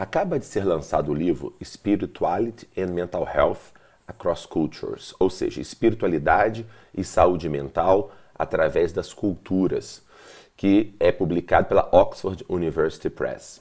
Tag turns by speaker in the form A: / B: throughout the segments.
A: Acaba de ser lançado o livro Spirituality and Mental Health Across Cultures, ou seja, espiritualidade e saúde mental através das culturas, que é publicado pela Oxford University Press.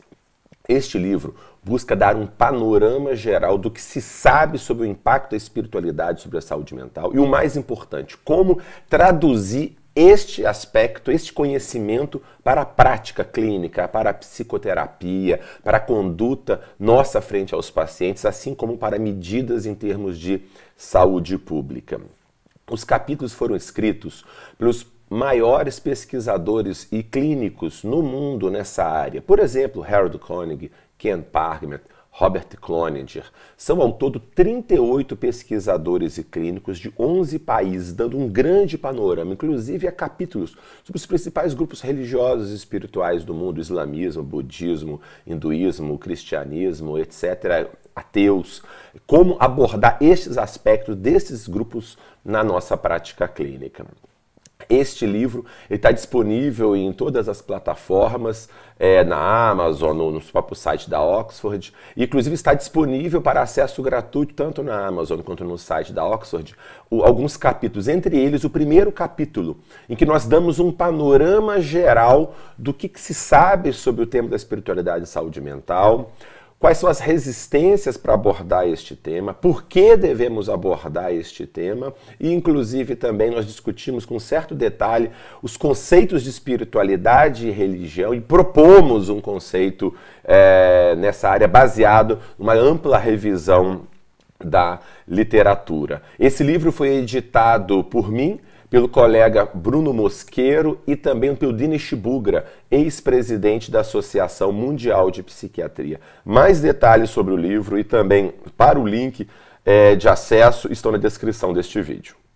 A: Este livro busca dar um panorama geral do que se sabe sobre o impacto da espiritualidade sobre a saúde mental e, o mais importante, como traduzir este aspecto, este conhecimento para a prática clínica, para a psicoterapia, para a conduta nossa frente aos pacientes, assim como para medidas em termos de saúde pública. Os capítulos foram escritos pelos maiores pesquisadores e clínicos no mundo nessa área. Por exemplo, Harold Koenig, Ken Parkman, Robert Cloninger. São ao todo 38 pesquisadores e clínicos de 11 países, dando um grande panorama, inclusive a capítulos sobre os principais grupos religiosos e espirituais do mundo: islamismo, budismo, hinduísmo, cristianismo, etc., ateus. Como abordar estes aspectos desses grupos na nossa prática clínica. Este livro está disponível em todas as plataformas, é, na Amazon, no, no próprio site da Oxford. Inclusive está disponível para acesso gratuito tanto na Amazon quanto no site da Oxford. O, alguns capítulos, entre eles o primeiro capítulo, em que nós damos um panorama geral do que, que se sabe sobre o tema da espiritualidade e saúde mental quais são as resistências para abordar este tema, por que devemos abordar este tema, e inclusive também nós discutimos com certo detalhe os conceitos de espiritualidade e religião e propomos um conceito é, nessa área baseado numa ampla revisão da literatura. Esse livro foi editado por mim pelo colega Bruno Mosqueiro e também pelo Dini Chibugra, ex-presidente da Associação Mundial de Psiquiatria. Mais detalhes sobre o livro e também para o link é, de acesso estão na descrição deste vídeo.